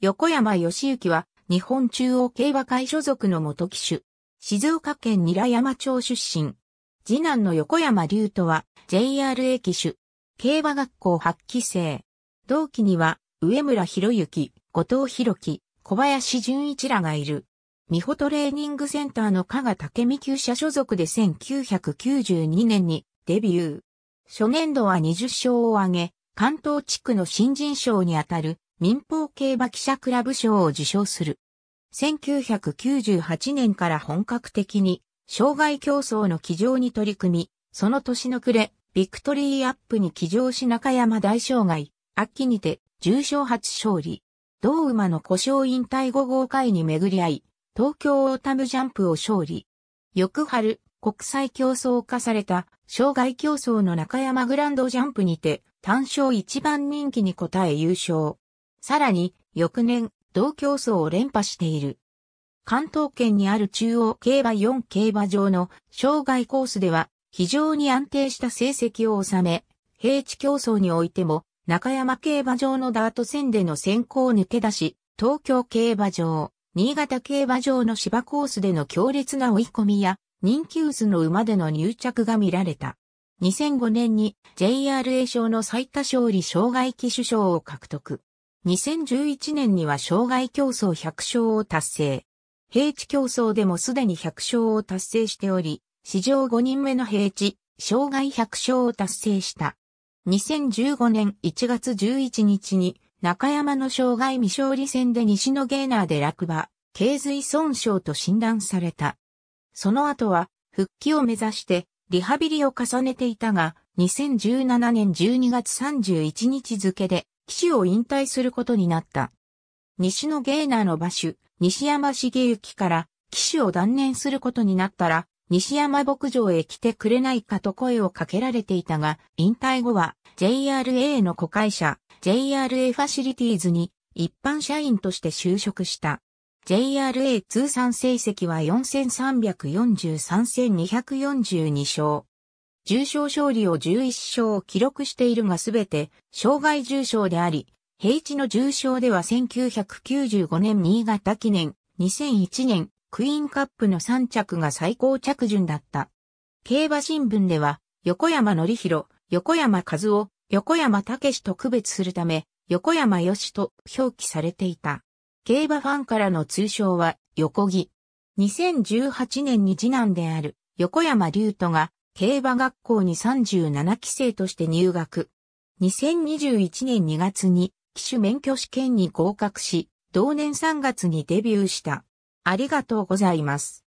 横山義行は、日本中央競馬会所属の元騎手。静岡県韮山町出身。次男の横山龍斗は、JRA 騎手。競馬学校八期生。同期には、上村博之、後藤博樹、小林淳一らがいる。美穂トレーニングセンターの加賀武美厩舎所属で1992年にデビュー。初年度は20勝を挙げ、関東地区の新人賞にあたる民放競馬記者クラブ賞を受賞する。1998年から本格的に、障害競争の騎乗に取り組み、その年の暮れ、ビクトリーアップに騎乗し中山大障害、秋にて、重賞初勝利。同馬の故障引退後豪快に巡り合い、東京オータムジャンプを勝利。翌春、国際競争化された、障害競争の中山グランドジャンプにて、単勝一番人気に応え優勝。さらに、翌年、同競争を連覇している。関東圏にある中央競馬4競馬場の障害コースでは非常に安定した成績を収め、平地競争においても中山競馬場のダート戦での先行を抜け出し、東京競馬場、新潟競馬場の芝コースでの強烈な追い込みや人気渦の馬での入着が見られた。2005年に JRA 賞の最多勝利障害機首賞を獲得。2011年には障害競争100勝を達成。平地競争でもすでに100勝を達成しており、史上5人目の平地、障害100勝を達成した。2015年1月11日に、中山の障害未勝利戦で西のゲーナーで落馬、頸髄損傷と診断された。その後は、復帰を目指して、リハビリを重ねていたが、2017年12月31日付で、騎手を引退することになった。西野ゲーナーの馬主、西山茂之から騎手を断念することになったら、西山牧場へ来てくれないかと声をかけられていたが、引退後は JRA の子会社、JRA ファシリティーズに一般社員として就職した。JRA 通算成績は4343,242勝。重症勝利を11勝を記録しているがすべて、障害重傷であり、平地の重症では1995年新潟記念、2001年クイーンカップの3着が最高着順だった。競馬新聞では、横山則弘、横山和夫、横山武史と区別するため、横山義と表記されていた。競馬ファンからの通称は、横木。2018年に次男である横山竜斗が競馬学校に37期生として入学。2021年2月に騎手免許試験に合格し、同年3月にデビューした。ありがとうございます。